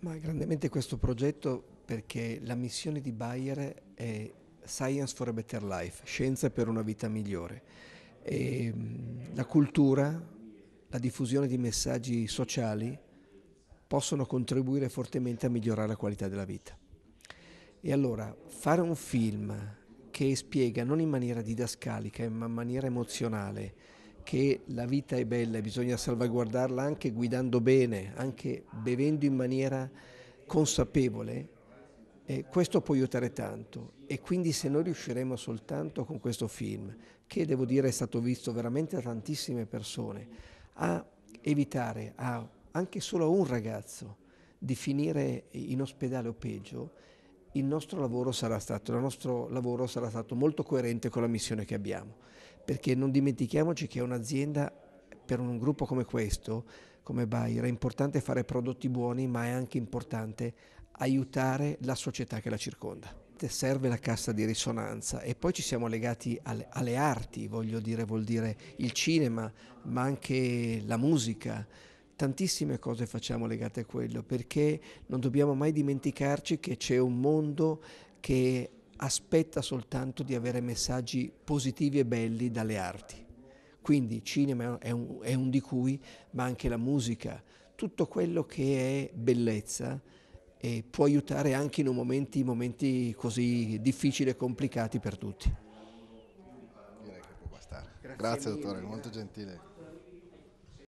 Ma grandemente questo progetto perché la missione di Bayer è Science for a Better Life, scienza per una vita migliore. E ehm, la cultura, la diffusione di messaggi sociali possono contribuire fortemente a migliorare la qualità della vita. E allora fare un film che spiega non in maniera didascalica, ma in maniera emozionale, che la vita è bella e bisogna salvaguardarla anche guidando bene, anche bevendo in maniera consapevole, eh, questo può aiutare tanto e quindi se noi riusciremo soltanto con questo film, che devo dire è stato visto veramente da tantissime persone, a evitare a anche solo a un ragazzo di finire in ospedale o peggio, il nostro lavoro sarà stato, nostro lavoro sarà stato molto coerente con la missione che abbiamo perché non dimentichiamoci che un'azienda per un gruppo come questo, come Bayer, è importante fare prodotti buoni, ma è anche importante aiutare la società che la circonda. Serve la cassa di risonanza e poi ci siamo legati alle, alle arti, voglio dire, vuol dire il cinema, ma anche la musica tantissime cose facciamo legate a quello, perché non dobbiamo mai dimenticarci che c'è un mondo che aspetta soltanto di avere messaggi positivi e belli dalle arti. Quindi cinema è un, è un di cui, ma anche la musica, tutto quello che è bellezza e eh, può aiutare anche in momenti, momenti così difficili e complicati per tutti. Direi che può bastare. Grazie, Grazie dottore, molto gentile.